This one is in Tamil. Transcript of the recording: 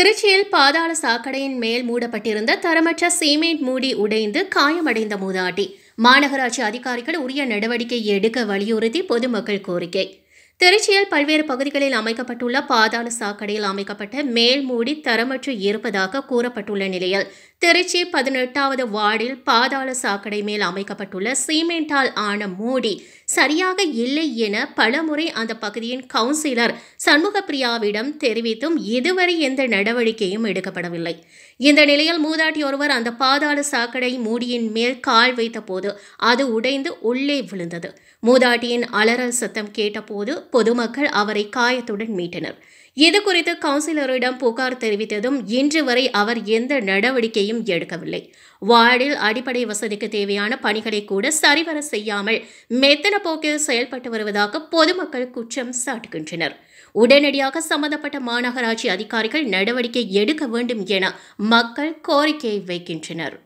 திருச்சியில் பாதாள சாக்கடையின் மேல் மூடப்பட்டிருந்த தரமற்ற சிமெண்ட் மூடி உடைந்து காயமடைந்த மூதாட்டி மாநகராட்சி அதிகாரிகள் உரிய நடவடிக்கை எடுக்க வலியுறுத்தி பொதுமக்கள் கோரிக்கை திருச்சியில் பல்வேறு பகுதிகளில் அமைக்கப்பட்டுள்ள பாதாள சாக்கடையில் அமைக்கப்பட்ட மேல்மூடி தரமற்று இருப்பதாக கூறப்பட்டுள்ள நிலையில் திருச்சி பதினெட்டாவது வார்டில் பாதாள சாக்கடை மேல் அமைக்கப்பட்டுள்ள சீமெண்டால் ஆன மூடி சரியாக இல்லை என பலமுறை அந்த பகுதியின் கவுன்சிலர் சண்முகப்பிரியாவிடம் தெரிவித்தும் இதுவரை எந்த நடவடிக்கையும் எடுக்கப்படவில்லை இந்த நிலையில் மூதாட்டி ஒருவர் அந்த பாதாள சாக்கடை மூடியின் மேல் கால் வைத்தபோது அது உடைந்து உள்ளே விழுந்தது மூதாட்டியின் அலறல் சத்தம் கேட்டபோது பொதுமக்கள் அவரை காயத்துடன் மீட்டனர் இது குறித்து கவுன்சிலரிடம் புகார் தெரிவித்ததும் இன்று வரை அவர் எந்த நடவடிக்கையும் எடுக்கவில்லை வார்டில் அடிப்படை வசதிக்கு தேவையான பணிகளை கூட சரிவர செய்யாமல் மெத்தன போக்கில் செயல்பட்டு வருவதாக பொதுமக்கள் குற்றம் சாட்டுகின்றனர் உடனடியாக சம்பந்தப்பட்ட மாநகராட்சி அதிகாரிகள் நடவடிக்கை எடுக்க வேண்டும் என மக்கள் கோரிக்கை வைக்கின்றனர்